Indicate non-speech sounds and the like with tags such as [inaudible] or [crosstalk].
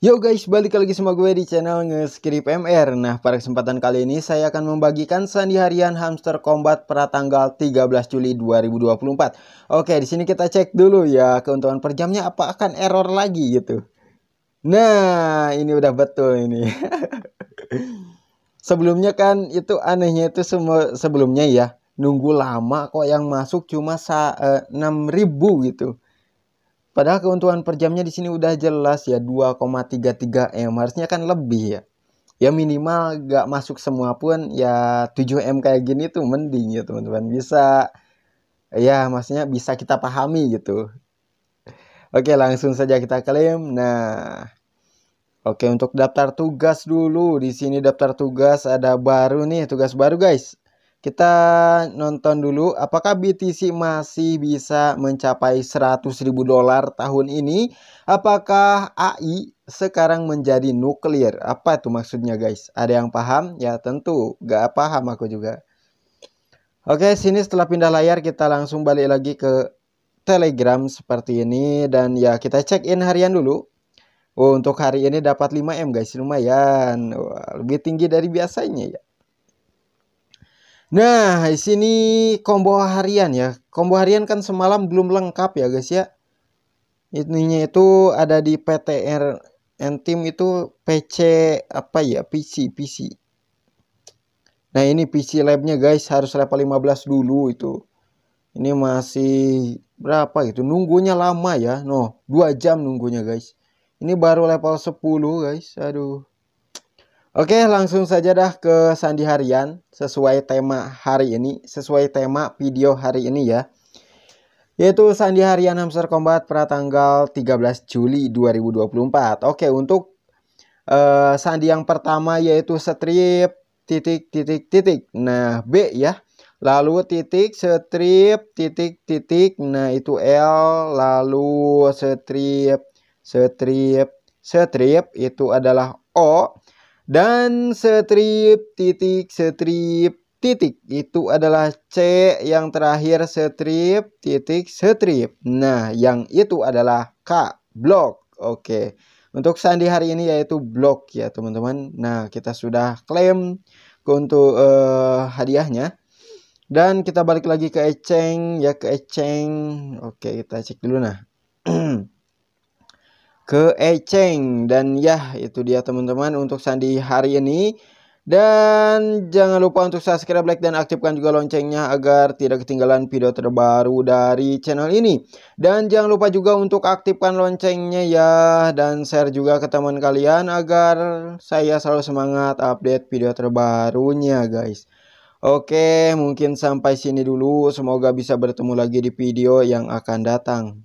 Yo guys, balik lagi sama gue di channel Ngeskrip MR. Nah, pada kesempatan kali ini saya akan membagikan sandi harian hamster combat per tanggal 13 Juli 2024. Oke, di sini kita cek dulu ya keuntungan per jamnya apa akan error lagi gitu. Nah, ini udah betul ini. [laughs] sebelumnya kan itu anehnya itu semua sebelumnya ya nunggu lama kok yang masuk cuma sa, eh, enam 6000 gitu. Padahal keuntungan per jamnya di sini udah jelas ya 2,33 M. Harusnya kan lebih ya. Ya minimal gak masuk semua pun ya 7 M kayak gini tuh mending ya teman-teman. Bisa ya maksudnya bisa kita pahami gitu. Oke langsung saja kita klaim. Nah Oke untuk daftar tugas dulu di sini daftar tugas ada baru nih tugas baru guys kita nonton dulu apakah BTC masih bisa mencapai 100 ribu dolar tahun ini? Apakah AI sekarang menjadi nuklir? Apa itu maksudnya guys? Ada yang paham? Ya tentu, gak paham aku juga. Oke, sini setelah pindah layar kita langsung balik lagi ke Telegram seperti ini. Dan ya kita check in harian dulu. Oh, untuk hari ini dapat 5M guys, lumayan. Wah, lebih tinggi dari biasanya ya. Nah, di sini combo harian ya. Combo harian kan semalam belum lengkap ya, guys ya. Ininya itu ada di PTR team itu PC apa ya? PC, PC. Nah, ini PC labnya guys, harus level 15 dulu itu. Ini masih berapa gitu? Nunggunya lama ya. noh 2 jam nunggunya guys. Ini baru level 10, guys. Aduh. Oke, langsung saja dah ke sandi harian sesuai tema hari ini, sesuai tema video hari ini ya. Yaitu sandi harian Hamster Combat pada tanggal 13 Juli 2024. Oke, untuk uh, sandi yang pertama yaitu strip titik titik titik. Nah, B ya. Lalu titik strip titik titik. Nah, itu L lalu strip strip strip itu adalah O dan strip titik strip titik itu adalah C yang terakhir strip titik strip. Nah, yang itu adalah K, blok. Oke. Untuk sandi hari ini yaitu blok ya, teman-teman. Nah, kita sudah klaim untuk uh, hadiahnya. Dan kita balik lagi ke Eceng ya ke Eceng. Oke, kita cek dulu nah ke Eceng dan ya itu dia teman-teman untuk sandi hari ini dan jangan lupa untuk subscribe like dan aktifkan juga loncengnya agar tidak ketinggalan video terbaru dari channel ini dan jangan lupa juga untuk aktifkan loncengnya ya dan share juga ke teman kalian agar saya selalu semangat update video terbarunya guys Oke mungkin sampai sini dulu semoga bisa bertemu lagi di video yang akan datang